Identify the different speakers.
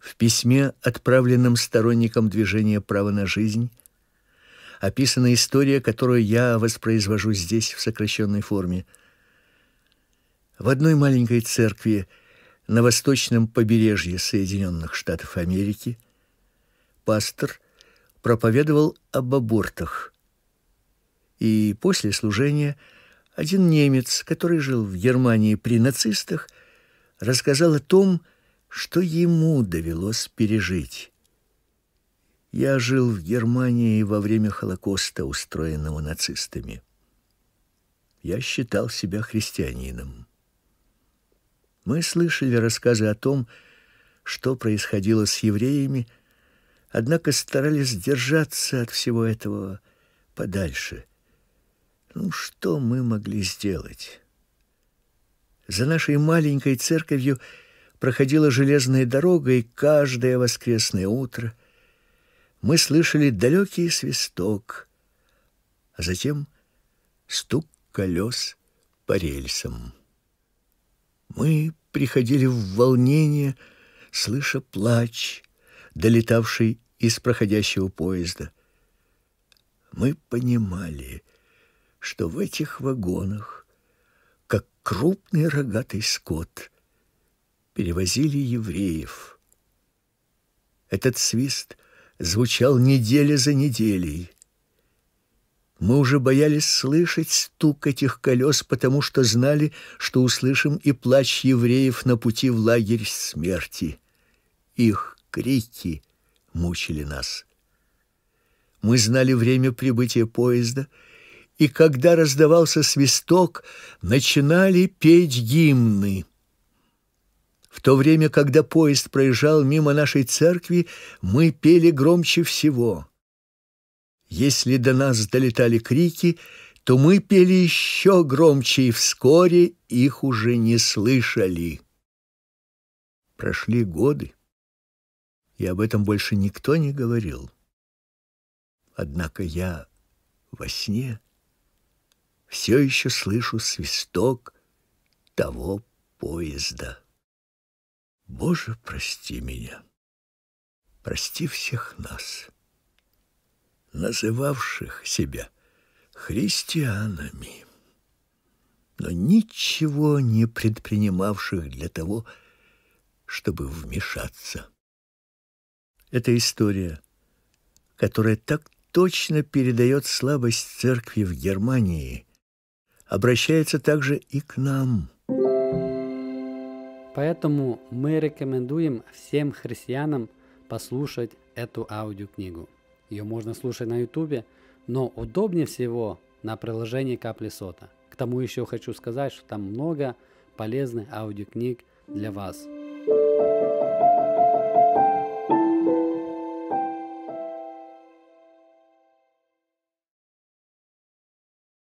Speaker 1: В письме, отправленном сторонникам движения «Право на жизнь», описана история, которую я воспроизвожу здесь в сокращенной форме. В одной маленькой церкви на восточном побережье Соединенных Штатов Америки пастор проповедовал об абортах. И после служения один немец, который жил в Германии при нацистах, рассказал о том, что что ему довелось пережить. Я жил в Германии во время Холокоста, устроенного нацистами. Я считал себя христианином. Мы слышали рассказы о том, что происходило с евреями, однако старались держаться от всего этого подальше. Ну что мы могли сделать? За нашей маленькой церковью проходила железная дорога, и каждое воскресное утро мы слышали далекий свисток, а затем стук колес по рельсам. Мы приходили в волнение, слыша плач, долетавший из проходящего поезда. Мы понимали, что в этих вагонах, как крупный рогатый скот, перевозили евреев. Этот свист звучал неделя за неделей. Мы уже боялись слышать стук этих колес, потому что знали, что услышим и плач евреев на пути в лагерь смерти. Их крики мучили нас. Мы знали время прибытия поезда, и когда раздавался свисток, начинали петь гимны. В то время, когда поезд проезжал мимо нашей церкви, мы пели громче всего. Если до нас долетали крики, то мы пели еще громче, и вскоре их уже не слышали. Прошли годы, и об этом больше никто не говорил. Однако я во сне все еще слышу свисток того поезда. Боже, прости меня, прости всех нас, называвших себя христианами, но ничего не предпринимавших для того, чтобы вмешаться. Эта история, которая так точно передает слабость церкви в Германии, обращается также и к нам –
Speaker 2: Поэтому мы рекомендуем всем христианам послушать эту аудиокнигу. Ее можно слушать на ютубе, но удобнее всего на приложении Капли Сота. К тому еще хочу сказать, что там много полезных аудиокниг для вас.